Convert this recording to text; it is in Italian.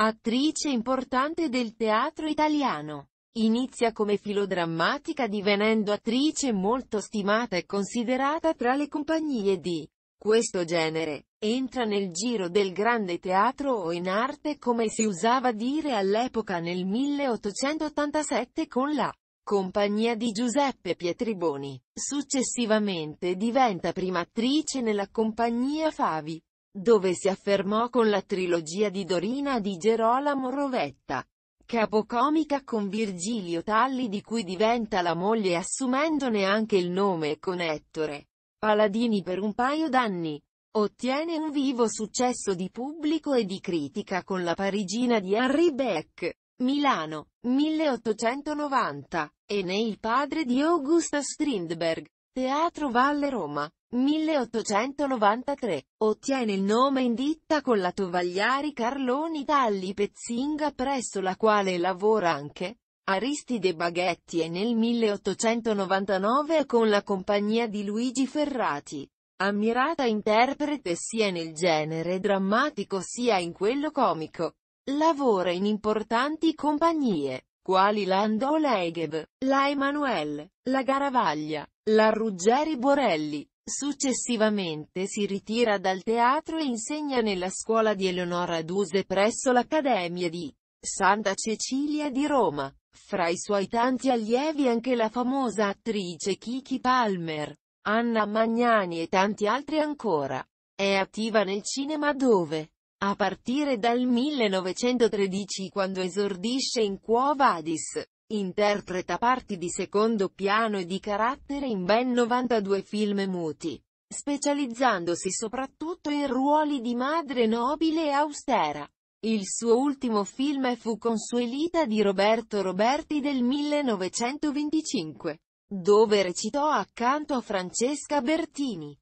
Attrice importante del teatro italiano. Inizia come filodrammatica divenendo attrice molto stimata e considerata tra le compagnie di questo genere. Entra nel giro del grande teatro o in arte come si usava dire all'epoca nel 1887 con la compagnia di Giuseppe Pietriboni. Successivamente diventa prima attrice nella compagnia Favi dove si affermò con la trilogia di Dorina di Gerolamo Rovetta, capocomica con Virgilio Talli di cui diventa la moglie assumendone anche il nome con Ettore Paladini per un paio d'anni. Ottiene un vivo successo di pubblico e di critica con la parigina di Henri Beck, Milano, 1890, e il padre di August Strindberg. Teatro Valle Roma, 1893, ottiene il nome in ditta con la Tovagliari Carloni Talli Pezzinga presso la quale lavora anche Aristide Baghetti e nel 1899 con la compagnia di Luigi Ferrati. Ammirata interprete sia nel genere drammatico sia in quello comico. Lavora in importanti compagnie quali l'Andola Egeb, la Emanuele, la Garavaglia, la Ruggeri Borelli. Successivamente si ritira dal teatro e insegna nella scuola di Eleonora Duse presso l'Accademia di Santa Cecilia di Roma. Fra i suoi tanti allievi anche la famosa attrice Kiki Palmer, Anna Magnani e tanti altri ancora. È attiva nel cinema dove a partire dal 1913 quando esordisce in Quo Vadis, interpreta parti di secondo piano e di carattere in ben 92 film muti, specializzandosi soprattutto in ruoli di madre nobile e austera. Il suo ultimo film fu Consuelita di Roberto Roberti del 1925, dove recitò accanto a Francesca Bertini.